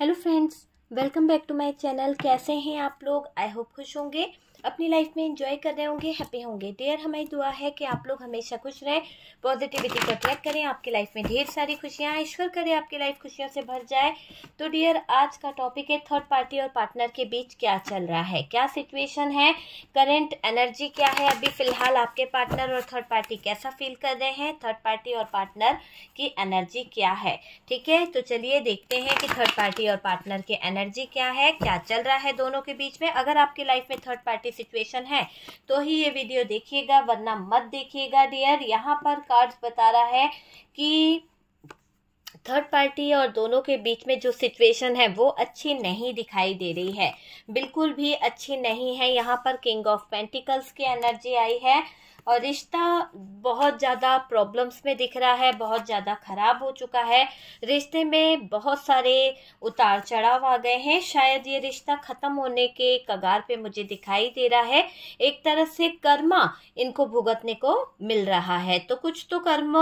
hello friends welcome back to my channel कैसे हैं आप लोग आई होप खुश होंगे अपनी लाइफ में इंजॉय कर रहे होंगे हैप्पी होंगे डेयर हमारी दुआ है कि आप लोग हमेशा खुश रहें पॉजिटिविटी को अट्रैक्ट करें आपकी लाइफ में ढेर सारी खुशियाँ आए ईश्वर करें आपकी लाइफ खुशियों से भर जाए तो डियर आज का टॉपिक है थर्ड पार्टी और पार्टनर के बीच क्या चल रहा है क्या सिचुएशन है करेंट एनर्जी क्या है अभी फिलहाल आपके पार्टनर और थर्ड पार्टी कैसा फील कर रहे हैं थर्ड पार्टी और पार्टनर की एनर्जी क्या है ठीक है तो चलिए देखते हैं कि थर्ड पार्टी और पार्टनर की एनर्जी क्या है क्या चल रहा है दोनों के बीच में अगर आपकी लाइफ में थर्ड पार्टी की सिचुएशन है तो ही ये वीडियो देखिएगा वरना मत देखिएगा डियर यहाँ पर कार्ड्स बता रहा है कि थर्ड पार्टी और दोनों के बीच में जो सिचुएशन है वो अच्छी नहीं दिखाई दे रही है बिल्कुल भी अच्छी नहीं है यहाँ पर किंग ऑफ पेंटिकल्स की एनर्जी आई है और रिश्ता बहुत ज़्यादा प्रॉब्लम्स में दिख रहा है बहुत ज़्यादा ख़राब हो चुका है रिश्ते में बहुत सारे उतार चढ़ाव आ गए हैं शायद ये रिश्ता ख़त्म होने के कगार पे मुझे दिखाई दे रहा है एक तरह से कर्मा इनको भुगतने को मिल रहा है तो कुछ तो कर्म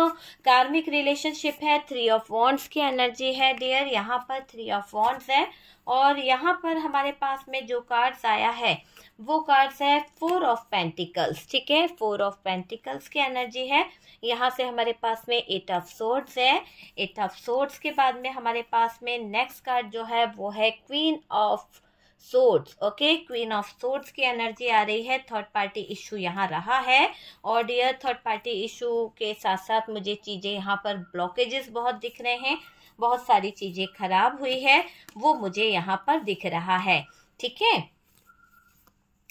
कार्मिक रिलेशनशिप है थ्री ऑफ वॉन्ट्स की एनर्जी है डियर यहाँ पर थ्री ऑफ वॉन्ट्स है और यहाँ पर हमारे पास में जो कार्ड्स आया है वो कार्ड्स है फोर ऑफ पेंटिकल्स ठीक है फोर ऑफ पेंटिकल्स की एनर्जी है यहाँ से हमारे पास में एट ऑफ सोर्ड्स है एट ऑफ सोर्ड्स के बाद में हमारे पास में नेक्स्ट कार्ड जो है वो है queen of swords okay queen of swords की एनर्जी आ रही है थर्ड पार्टी इशू यहाँ रहा है और डियर थर्ड पार्टी इशू के साथ साथ मुझे चीज़ें यहाँ पर ब्लॉकेजेस बहुत दिख रहे हैं बहुत सारी चीज़ें खराब हुई है वो मुझे यहाँ पर दिख रहा है ठीक है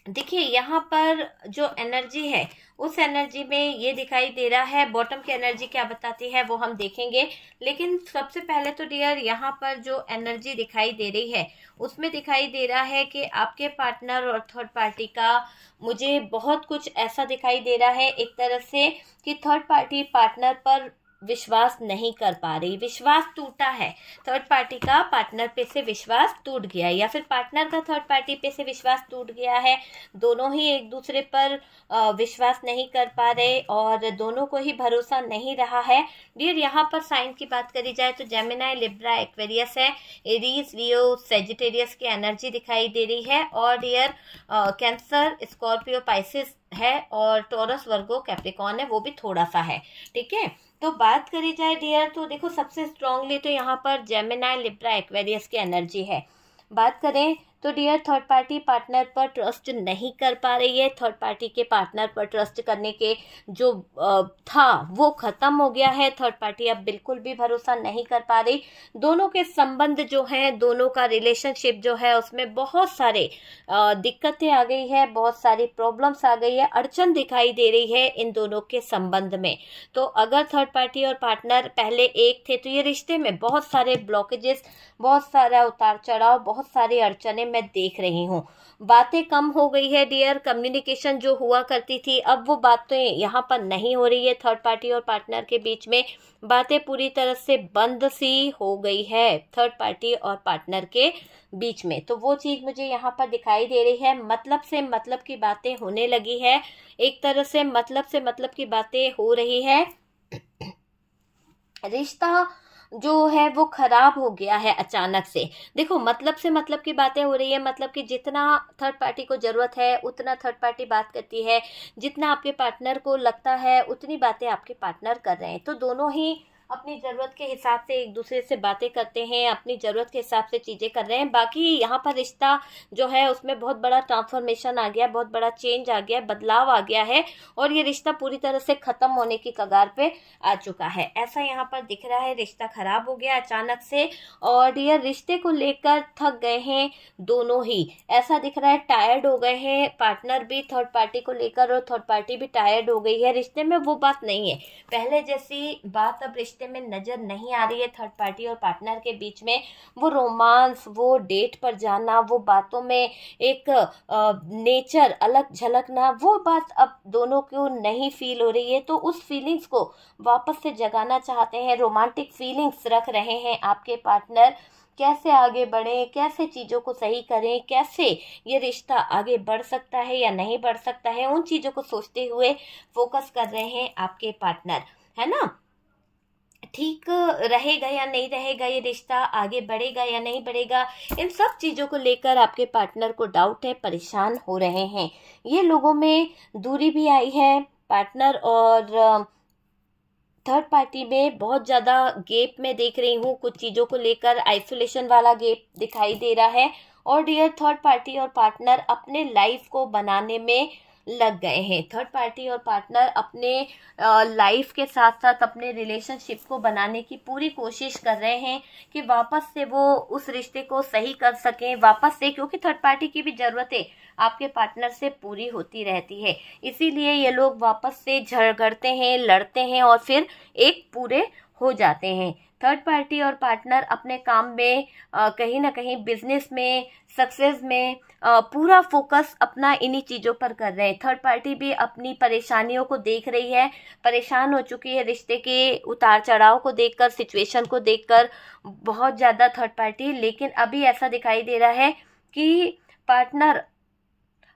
देखिए यहाँ पर जो एनर्जी है उस एनर्जी में ये दिखाई दे रहा है बॉटम की एनर्जी क्या बताती है वो हम देखेंगे लेकिन सबसे पहले तो डियर यहाँ पर जो एनर्जी दिखाई दे रही है उसमें दिखाई दे रहा है कि आपके पार्टनर और थर्ड पार्टी का मुझे बहुत कुछ ऐसा दिखाई दे रहा है एक तरह से कि थर्ड पार्टी पार्टनर पर विश्वास नहीं कर पा रही विश्वास टूटा है थर्ड पार्टी का पार्टनर पे से विश्वास टूट गया है या फिर पार्टनर का थर्ड पार्टी पे से विश्वास टूट गया है दोनों ही एक दूसरे पर विश्वास नहीं कर पा रहे और दोनों को ही भरोसा नहीं रहा है डियर यहाँ पर साइन की बात करी जाए तो जेमिनाई लिब्रा एक्वेरियस है एरीज रियो सेजिटेरियस की एनर्जी दिखाई दे रही है और डियर कैंसर स्कॉर्पियो पाइसिस है और टोरस वर्गो कैप्रिकॉन है वो भी थोड़ा सा है ठीक है तो बात करी जाए डियर तो देखो सबसे स्ट्रांगली तो यहाँ पर जेमिनाई लिप्रा एक्वेरियस की एनर्जी है बात करें तो डियर थर्ड पार्टी पार्टनर पर ट्रस्ट नहीं कर पा रही है थर्ड पार्टी के पार्टनर पर ट्रस्ट करने के जो था वो ख़त्म हो गया है थर्ड पार्टी अब बिल्कुल भी भरोसा नहीं कर पा रही दोनों के संबंध जो हैं दोनों का रिलेशनशिप जो है उसमें बहुत सारे दिक्कतें आ गई है बहुत सारी प्रॉब्लम्स आ गई है अड़चन दिखाई दे रही है इन दोनों के संबंध में तो अगर थर्ड पार्टी और पार्टनर पहले एक थे तो ये रिश्ते में बहुत सारे ब्लॉकेजेस बहुत सारा उतार चढ़ाव बहुत सारी अड़चने मैं देख रही हूँ बातें कम हो गई है डियर कम्युनिकेशन जो हुआ करती थी अब वो बातें यहाँ पर नहीं हो रही है थर्ड पार्टी और पार्टनर के बीच में बातें पूरी तरह से बंद सी हो गई है थर्ड पार्टी और पार्टनर के बीच में तो वो चीज़ मुझे यहाँ पर दिखाई दे रही है मतलब से मतलब की बातें होने लगी है एक तरह से मतलब से मतलब की बातें हो रही है रिश्ता जो है वो खराब हो गया है अचानक से देखो मतलब से मतलब की बातें हो रही है मतलब कि जितना थर्ड पार्टी को ज़रूरत है उतना थर्ड पार्टी बात करती है जितना आपके पार्टनर को लगता है उतनी बातें आपके पार्टनर कर रहे हैं तो दोनों ही अपनी ज़रूरत के हिसाब से एक दूसरे से बातें करते हैं अपनी ज़रूरत के हिसाब से चीज़ें कर रहे हैं बाकी यहाँ पर रिश्ता जो है उसमें बहुत बड़ा ट्रांसफॉर्मेशन आ गया बहुत बड़ा चेंज आ गया बदलाव आ गया है और ये रिश्ता पूरी तरह से ख़त्म होने की कगार पर आ चुका है ऐसा यहाँ पर दिख रहा है रिश्ता ख़राब हो गया अचानक से और ये रिश्ते को लेकर थक गए हैं दोनों ही ऐसा दिख रहा है टायर्ड हो गए हैं पार्टनर भी थर्ड पार्टी को लेकर और थर्ड पार्टी भी टायर्ड हो गई है रिश्ते में वो बात नहीं है पहले जैसी बात अब रिश्ते रिश्ते में नज़र नहीं आ रही है थर्ड पार्टी और पार्टनर के बीच में वो रोमांस वो डेट पर जाना वो बातों में एक नेचर अलग झलकना वो बात अब दोनों को नहीं फील हो रही है तो उस फीलिंग्स को वापस से जगाना चाहते हैं रोमांटिक फीलिंग्स रख रहे हैं आपके पार्टनर कैसे आगे बढ़ें कैसे चीज़ों को सही करें कैसे ये रिश्ता आगे बढ़ सकता है या नहीं बढ़ सकता है उन चीज़ों को सोचते हुए फोकस कर रहे हैं आपके पार्टनर है ना ठीक रहेगा या नहीं रहेगा ये रिश्ता आगे बढ़ेगा या नहीं बढ़ेगा इन सब चीज़ों को लेकर आपके पार्टनर को डाउट है परेशान हो रहे हैं ये लोगों में दूरी भी आई है पार्टनर और थर्ड पार्टी में बहुत ज़्यादा गेप में देख रही हूँ कुछ चीज़ों को लेकर आइसोलेशन वाला गेप दिखाई दे रहा है और डियर थर्ड पार्टी और पार्टनर अपने लाइफ को बनाने में लग गए हैं थर्ड पार्टी और पार्टनर अपने लाइफ के साथ साथ अपने रिलेशनशिप को बनाने की पूरी कोशिश कर रहे हैं कि वापस से वो उस रिश्ते को सही कर सकें वापस से क्योंकि थर्ड पार्टी की भी ज़रूरतें आपके पार्टनर से पूरी होती रहती है इसीलिए ये लोग वापस से झगड़ते हैं लड़ते हैं और फिर एक पूरे हो जाते हैं थर्ड पार्टी और पार्टनर अपने काम में कहीं ना कहीं बिजनेस में सक्सेस में पूरा फोकस अपना इन्हीं चीज़ों पर कर रहे हैं थर्ड पार्टी भी अपनी परेशानियों को देख रही है परेशान हो चुकी है रिश्ते के उतार चढ़ाव को देखकर सिचुएशन को देखकर बहुत ज़्यादा थर्ड पार्टी लेकिन अभी ऐसा दिखाई दे रहा है कि पार्टनर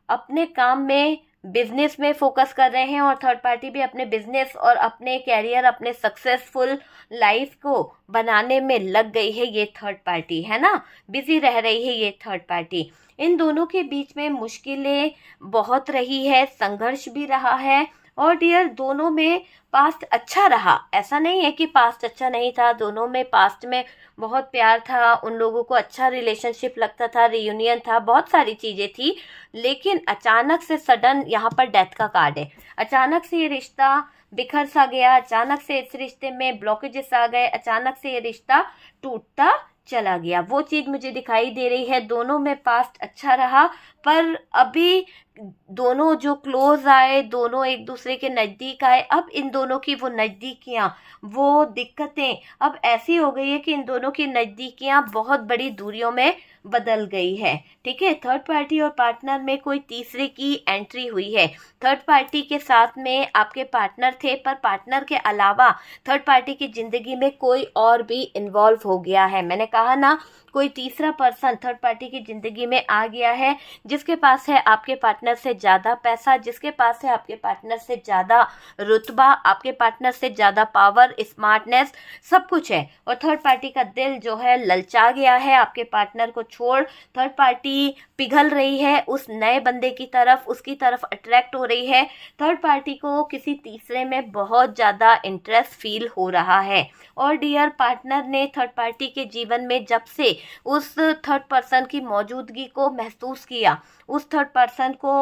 अपने काम में बिजनेस में फोकस कर रहे हैं और थर्ड पार्टी भी अपने बिजनेस और अपने कैरियर अपने सक्सेसफुल लाइफ को बनाने में लग गई है ये थर्ड पार्टी है ना बिजी रह रही है ये थर्ड पार्टी इन दोनों के बीच में मुश्किलें बहुत रही है संघर्ष भी रहा है और डियर दोनों में पास्ट अच्छा रहा ऐसा नहीं है कि पास्ट अच्छा नहीं था दोनों में पास्ट में बहुत प्यार था उन लोगों को अच्छा रिलेशनशिप लगता था रियूनियन था बहुत सारी चीज़ें थी लेकिन अचानक से सडन यहाँ पर डेथ का कार्ड है अचानक से ये रिश्ता बिखर सा गया अचानक से इस रिश्ते में ब्लॉकेजेस आ गए अचानक से ये रिश्ता टूटता चला गया वो चीज़ मुझे दिखाई दे रही है दोनों में पास्ट अच्छा रहा पर अभी दोनों जो क्लोज आए दोनों एक दूसरे के नज़दीक आए अब इन दोनों की वो नज़दीकियाँ वो दिक्कतें अब ऐसी हो गई है कि इन दोनों की नज़दीकियाँ बहुत बड़ी दूरियों में बदल गई है ठीक है थर्ड पार्टी और पार्टनर में कोई तीसरे की एंट्री हुई है थर्ड पार्टी के साथ में आपके पार्टनर थे पर पार्टनर के अलावा थर्ड पार्टी की ज़िंदगी में कोई और भी इन्वॉल्व हो गया है मैंने कहा ना कोई तीसरा पर्सन थर्ड पार्टी की ज़िंदगी में आ गया है जिसके पास है आपके पार्टनर पार्टनर से ज़्यादा पैसा जिसके पास है आपके पार्टनर से ज़्यादा रुतबा आपके पार्टनर से ज़्यादा पावर स्मार्टनेस सब कुछ है और थर्ड पार्टी का दिल जो है ललचा गया है आपके पार्टनर को छोड़ थर्ड पार्टी पिघल रही है उस नए बंदे की तरफ उसकी तरफ अट्रैक्ट हो रही है थर्ड पार्टी को किसी तीसरे में बहुत ज़्यादा इंटरेस्ट फील हो रहा है और डियर पार्टनर ने थर्ड पार्टी के जीवन में जब से उस थर्ड पर्सन की मौजूदगी को महसूस किया उस थर्ड पर्सन को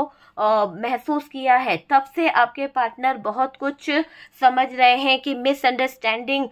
महसूस किया है तब से आपके पार्टनर बहुत कुछ समझ रहे हैं कि मिसअंडरस्टैंडिंग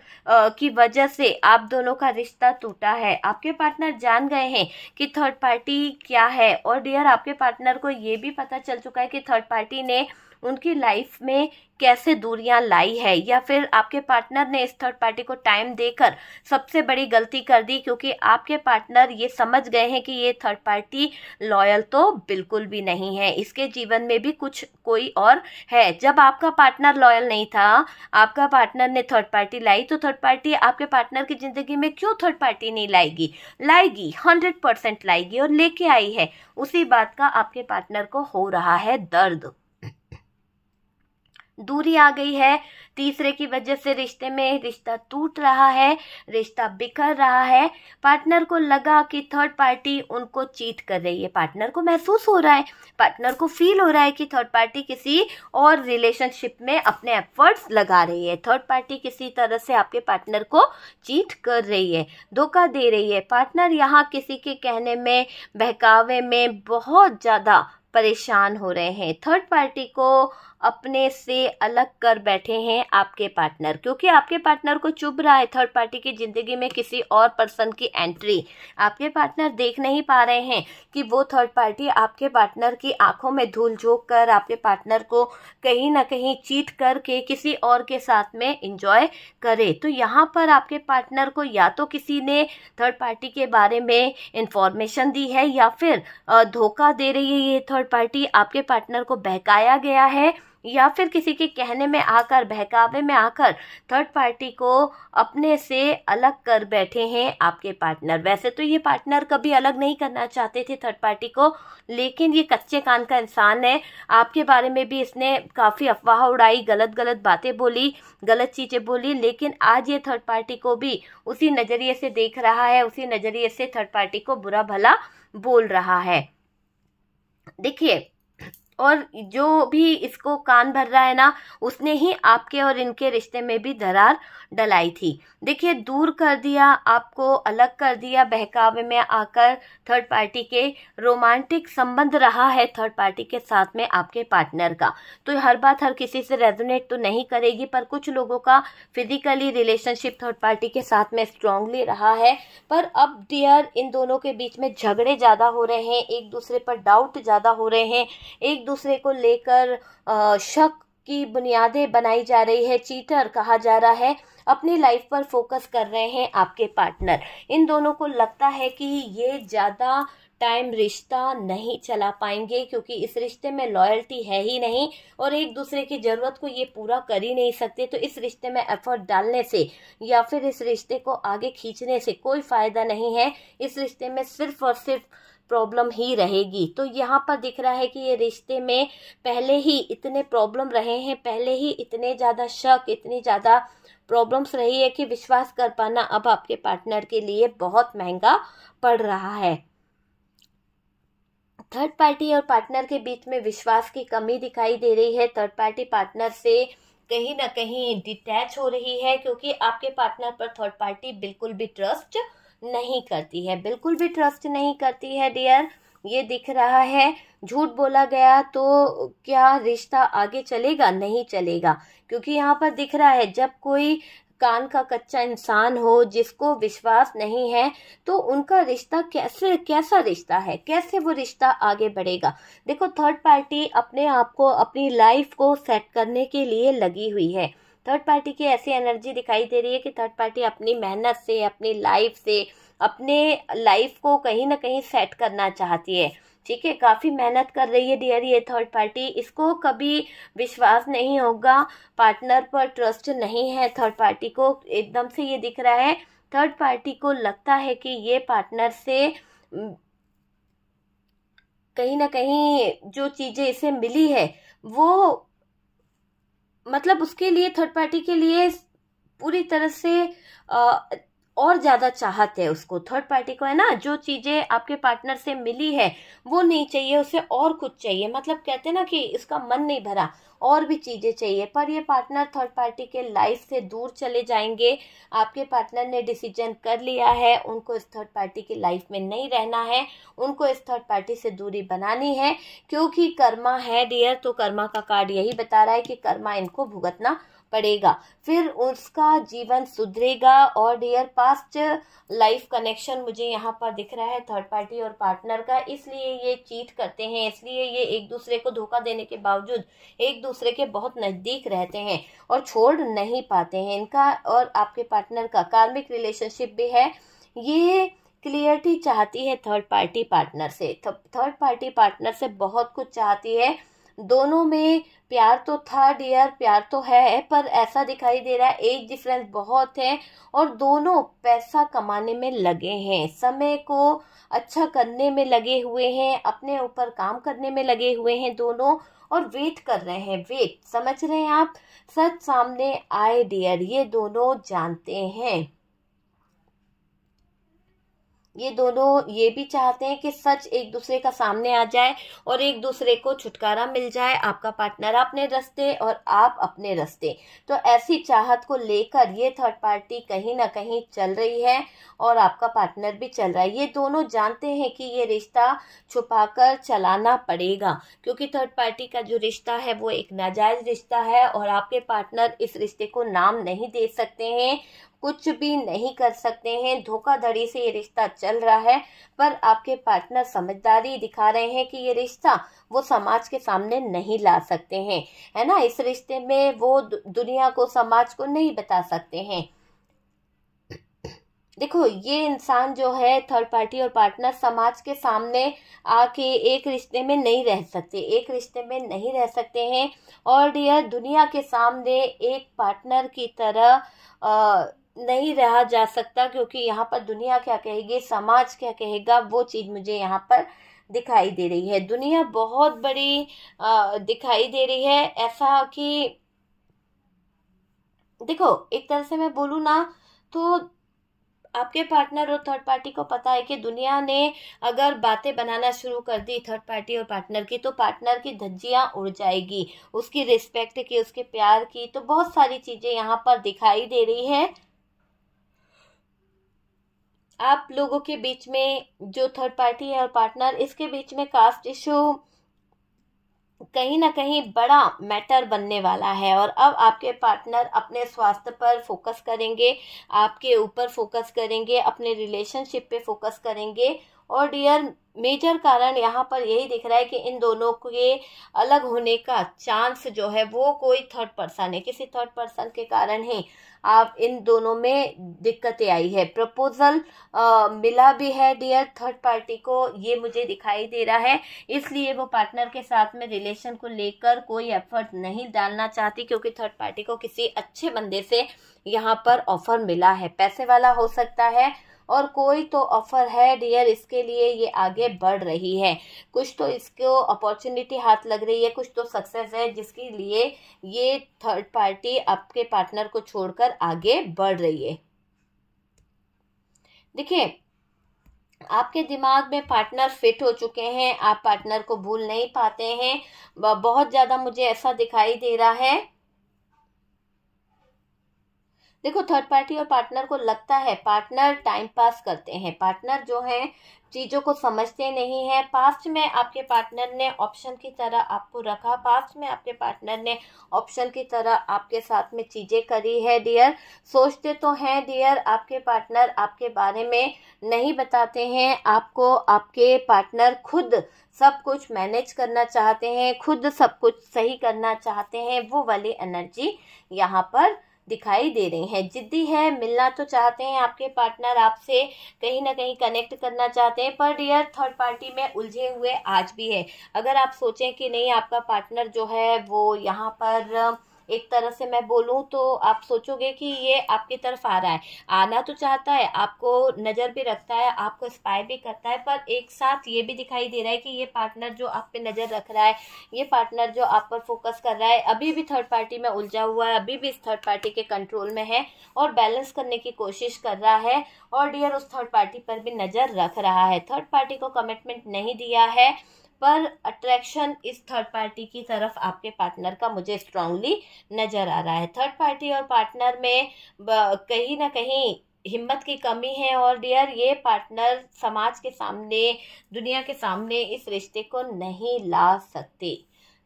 की वजह से आप दोनों का रिश्ता टूटा है आपके पार्टनर जान गए हैं कि थर्ड पार्टी क्या है और डियर आपके पार्टनर को ये भी पता चल चुका है कि थर्ड पार्टी ने उनकी लाइफ में कैसे दूरियां लाई है या फिर आपके पार्टनर ने इस थर्ड पार्टी को टाइम देकर सबसे बड़ी गलती कर दी क्योंकि आपके पार्टनर ये समझ गए हैं कि ये थर्ड पार्टी लॉयल तो बिल्कुल भी नहीं है इसके जीवन में भी कुछ कोई और है जब आपका पार्टनर लॉयल नहीं था आपका पार्टनर ने थर्ड पार्टी लाई तो थर्ड पार्टी आपके पार्टनर की ज़िंदगी में क्यों थर्ड पार्टी नहीं लाएगी लाएगी हंड्रेड परसेंट लाएगी और लेके आई है उसी बात का आपके पार्टनर को हो रहा है दर्द दूरी आ गई है तीसरे की वजह से रिश्ते में रिश्ता टूट रहा है रिश्ता बिखर रहा है पार्टनर को लगा कि थर्ड पार्टी उनको चीट कर रही है पार्टनर को महसूस हो रहा है पार्टनर को फील हो रहा है कि थर्ड पार्टी किसी और रिलेशनशिप में अपने एफर्ट्स लगा रही है थर्ड पार्टी किसी तरह से आपके पार्टनर को चीट कर रही है धोखा दे रही है पार्टनर यहाँ किसी के कहने में बहकावे में बहुत ज़्यादा परेशान हो रहे हैं थर्ड पार्टी को अपने से अलग कर बैठे हैं आपके पार्टनर क्योंकि आपके पार्टनर को चुभ रहा है थर्ड पार्टी की ज़िंदगी में किसी और पर्सन की एंट्री आपके पार्टनर देख नहीं पा रहे हैं कि वो थर्ड पार्टी आपके पार्टनर की आंखों में धूल झोंक कर आपके पार्टनर को कहीं ना कहीं चीट करके किसी और के साथ में इंजॉय करे तो यहाँ पर आपके पार्टनर को या तो किसी ने थर्ड पार्टी के बारे में इंफॉर्मेशन दी है या फिर धोखा दे रही है ये थर्ड पार्टी आपके पार्टनर को बहकाया गया है या फिर किसी के कहने में आकर बहकावे में आकर थर्ड पार्टी को अपने से अलग कर बैठे हैं आपके पार्टनर वैसे तो ये पार्टनर कभी अलग नहीं करना चाहते थे थर्ड पार्टी को लेकिन ये कच्चे कान का इंसान है आपके बारे में भी इसने काफ़ी अफवाह उड़ाई गलत गलत बातें बोली गलत चीज़ें बोली लेकिन आज ये थर्ड पार्टी को भी उसी नज़रिए से देख रहा है उसी नज़रिए से थर्ड पार्टी को बुरा भला बोल रहा है देखिए और जो भी इसको कान भर रहा है ना उसने ही आपके और इनके रिश्ते में भी दरार डलाई थी देखिए दूर कर दिया आपको अलग कर दिया बहकावे में आकर थर्ड पार्टी के रोमांटिक संबंध रहा है थर्ड पार्टी के साथ में आपके पार्टनर का तो हर बात हर किसी से रेजोनेट तो नहीं करेगी पर कुछ लोगों का फिजिकली रिलेशनशिप थर्ड पार्टी के साथ में स्ट्रांगली रहा है पर अब डियर इन दोनों के बीच में झगड़े ज़्यादा हो रहे हैं एक दूसरे पर डाउट ज़्यादा हो रहे हैं एक दूसरे को लेकर शक की बुनियादें बनाई जा रही है चीटर कहा जा रहा है अपनी लाइफ पर फोकस कर रहे हैं आपके पार्टनर इन दोनों को लगता है कि ये ज़्यादा टाइम रिश्ता नहीं चला पाएंगे क्योंकि इस रिश्ते में लॉयल्टी है ही नहीं और एक दूसरे की ज़रूरत को ये पूरा कर ही नहीं सकते तो इस रिश्ते में एफर्ट डालने से या फिर इस रिश्ते को आगे खींचने से कोई फ़ायदा नहीं है इस रिश्ते में सिर्फ और सिर्फ प्रॉब्लम ही रहेगी तो यहाँ पर दिख रहा है कि ये रिश्ते में पहले ही इतने प्रॉब्लम रहे हैं पहले ही इतने ज़्यादा शक इतनी ज़्यादा प्रॉब्लम्स रही है कि विश्वास कर पाना अब आपके पार्टनर के लिए बहुत महंगा पड़ रहा है थर्ड पार्टी और पार्टनर के बीच में विश्वास की कमी दिखाई दे रही है थर्ड पार्टी पार्टनर से कहीं ना कहीं डिटैच हो रही है क्योंकि आपके पार्टनर पर थर्ड पार्टी बिल्कुल भी ट्रस्ट नहीं करती है बिल्कुल भी ट्रस्ट नहीं करती है डियर ये दिख रहा है झूठ बोला गया तो क्या रिश्ता आगे चलेगा नहीं चलेगा क्योंकि यहाँ पर दिख रहा है जब कोई कान का कच्चा इंसान हो जिसको विश्वास नहीं है तो उनका रिश्ता कैसे कैसा रिश्ता है कैसे वो रिश्ता आगे बढ़ेगा देखो थर्ड पार्टी अपने आप को अपनी लाइफ को सेट करने के लिए लगी हुई है थर्ड पार्टी की ऐसी एनर्जी दिखाई दे रही है कि थर्ड पार्टी अपनी मेहनत से अपनी लाइफ से अपने लाइफ को कहीं ना कहीं सेट करना चाहती है ठीक है काफ़ी मेहनत कर रही है डियर ये थर्ड पार्टी इसको कभी विश्वास नहीं होगा पार्टनर पर ट्रस्ट नहीं है थर्ड पार्टी को एकदम से ये दिख रहा है थर्ड पार्टी को लगता है कि ये पार्टनर से कहीं ना कहीं जो चीज़ें इसे मिली है वो मतलब उसके लिए थर्ड पार्टी के लिए पूरी तरह से और ज़्यादा चाहत है उसको थर्ड पार्टी को है ना जो चीज़ें आपके पार्टनर से मिली है वो नहीं चाहिए उसे और कुछ चाहिए मतलब कहते हैं ना कि इसका मन नहीं भरा और भी चीज़ें चाहिए पर ये पार्टनर थर्ड पार्टी के लाइफ से दूर चले जाएंगे आपके पार्टनर ने डिसीजन कर लिया है उनको इस थर्ड पार्टी की लाइफ में नहीं रहना है उनको इस थर्ड पार्टी से दूरी बनानी है क्योंकि कर्मा है डियर तो कर्मा का कार्ड यही बता रहा है कि कर्मा इनको भुगतना पड़ेगा फिर उसका जीवन सुधरेगा और डियर पास्ट लाइफ कनेक्शन मुझे यहाँ पर दिख रहा है थर्ड पार्टी और पार्टनर का इसलिए ये चीट करते हैं इसलिए ये एक दूसरे को धोखा देने के बावजूद एक दूसरे के बहुत नज़दीक रहते हैं और छोड़ नहीं पाते हैं इनका और आपके पार्टनर का कार्मिक रिलेशनशिप भी है ये क्लियरिटी चाहती है थर्ड पार्टी पार्टनर से थर्ड पार्टी पार्टनर से बहुत कुछ चाहती है दोनों में प्यार तो था डियर प्यार तो है पर ऐसा दिखाई दे रहा है एज डिफरेंस बहुत है और दोनों पैसा कमाने में लगे हैं समय को अच्छा करने में लगे हुए हैं अपने ऊपर काम करने में लगे हुए हैं दोनों और वेट कर रहे हैं वेट समझ रहे हैं आप सच सामने आए डियर ये दोनों जानते हैं ये दोनों ये भी चाहते हैं कि सच एक दूसरे का सामने आ जाए और एक दूसरे को छुटकारा मिल जाए आपका पार्टनर अपने रस्ते और आप अपने रस्ते तो ऐसी चाहत को लेकर ये थर्ड पार्टी कहीं ना कहीं चल रही है और आपका पार्टनर भी चल रहा है ये दोनों जानते हैं कि ये रिश्ता छुपाकर चलाना पड़ेगा क्योंकि थर्ड पार्टी का जो रिश्ता है वो एक नाजायज़ रिश्ता है और आपके पार्टनर इस रिश्ते को नाम नहीं दे सकते हैं कुछ भी नहीं कर सकते हैं धोखाधड़ी से ये रिश्ता चल रहा है पर आपके पार्टनर समझदारी दिखा रहे हैं कि ये रिश्ता वो समाज के सामने नहीं ला सकते हैं है ना इस रिश्ते में वो दुनिया को समाज को नहीं बता सकते हैं देखो ये इंसान जो है थर्ड पार्टी और पार्टनर समाज के सामने आके एक रिश्ते में नहीं रह सकते एक रिश्ते में नहीं रह सकते हैं और यह दुनिया के सामने एक पार्टनर की तरह आ, नहीं रहा जा सकता क्योंकि यहाँ पर दुनिया क्या कहेगी समाज क्या कहेगा वो चीज़ मुझे यहाँ पर दिखाई दे रही है दुनिया बहुत बड़ी दिखाई दे रही है ऐसा कि देखो एक तरह से मैं बोलूँ ना तो आपके पार्टनर और थर्ड पार्टी को पता है कि दुनिया ने अगर बातें बनाना शुरू कर दी थर्ड पार्टी और पार्टनर की तो पार्टनर की धज्जियाँ उड़ जाएगी उसकी रिस्पेक्ट की उसके प्यार की तो बहुत सारी चीज़ें यहाँ पर दिखाई दे रही है आप लोगों के बीच में जो थर्ड पार्टी है और पार्टनर इसके बीच में कास्ट इशू कहीं ना कहीं बड़ा मैटर बनने वाला है और अब आपके पार्टनर अपने स्वास्थ्य पर फोकस करेंगे आपके ऊपर फोकस करेंगे अपने रिलेशनशिप पे फोकस करेंगे और डियर मेजर कारण यहाँ पर यही दिख रहा है कि इन दोनों के अलग होने का चांस जो है वो कोई थर्ड पर्सन है किसी थर्ड पर्सन के कारण ही आप इन दोनों में दिक्कतें आई है प्रपोजल मिला भी है डियर थर्ड पार्टी को ये मुझे दिखाई दे रहा है इसलिए वो पार्टनर के साथ में रिलेशन को लेकर कोई एफर्ट नहीं डालना चाहती क्योंकि थर्ड पार्टी को किसी अच्छे बंदे से यहाँ पर ऑफर मिला है पैसे वाला हो सकता है और कोई तो ऑफर है डियर इसके लिए ये आगे बढ़ रही है कुछ तो इसको अपॉर्चुनिटी हाथ लग रही है कुछ तो सक्सेस है जिसके लिए ये थर्ड पार्टी आपके पार्टनर को छोड़कर आगे बढ़ रही है देखिए आपके दिमाग में पार्टनर फिट हो चुके हैं आप पार्टनर को भूल नहीं पाते हैं बहुत ज़्यादा मुझे ऐसा दिखाई दे रहा है देखो थर्ड पार्टी और पार्टनर को लगता है पार्टनर टाइम पास करते हैं पार्टनर जो है चीज़ों को समझते नहीं हैं पास्ट में आपके पार्टनर ने ऑप्शन की तरह आपको रखा पास्ट में आपके पार्टनर ने ऑप्शन की तरह आपके साथ में चीज़ें करी है डियर सोचते तो हैं डियर आपके पार्टनर आपके बारे में नहीं बताते हैं आपको आपके पार्टनर खुद सब कुछ मैनेज करना चाहते हैं खुद सब कुछ सही करना चाहते हैं वो वाली एनर्जी यहाँ पर दिखाई दे रही हैं जिद्दी है मिलना तो चाहते हैं आपके पार्टनर आपसे कहीं ना कहीं कनेक्ट करना चाहते हैं पर डियर थर्ड पार्टी में उलझे हुए आज भी है अगर आप सोचें कि नहीं आपका पार्टनर जो है वो यहाँ पर एक तरह से मैं बोलूँ तो आप सोचोगे कि ये आपकी तरफ आ रहा है आना तो चाहता है आपको नज़र भी रखता है आपको स्पाई भी करता है पर एक साथ ये भी दिखाई दे रहा है कि ये पार्टनर जो आप पे नज़र रख रहा है ये पार्टनर जो आप पर फोकस कर रहा है अभी भी थर्ड पार्टी में उलझा हुआ है अभी भी इस थर्ड पार्टी के कंट्रोल में है और बैलेंस करने की कोशिश कर रहा है और डियर उस थर्ड पार्टी पर भी नज़र रख रहा है थर्ड पार्टी को कमिटमेंट नहीं दिया है पर अट्रैक्शन इस थर्ड पार्टी की तरफ आपके पार्टनर का मुझे स्ट्रांगली नज़र आ रहा है थर्ड पार्टी और पार्टनर में कहीं ना कहीं हिम्मत की कमी है और डियर ये पार्टनर समाज के सामने दुनिया के सामने इस रिश्ते को नहीं ला सकते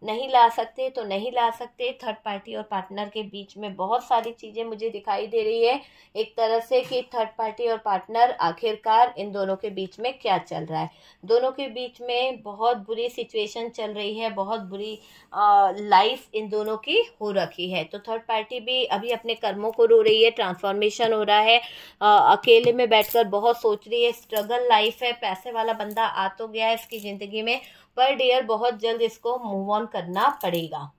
नहीं ला सकते तो नहीं ला सकते थर्ड पार्टी और पार्टनर के बीच में बहुत सारी चीज़ें मुझे दिखाई दे रही है एक तरह से कि थर्ड पार्टी और पार्टनर आखिरकार इन दोनों के बीच में क्या चल रहा है दोनों के बीच में बहुत बुरी सिचुएशन चल रही है बहुत बुरी लाइफ इन दोनों की हो रखी है तो थर्ड पार्टी भी अभी अपने कर्मों को रो रही है ट्रांसफॉर्मेशन हो रहा है आ, अकेले में बैठकर बहुत सोच रही है स्ट्रगल लाइफ है पैसे वाला बंदा आ तो गया है इसकी ज़िंदगी में पर डियर बहुत जल्द इसको मूव ऑन करना पड़ेगा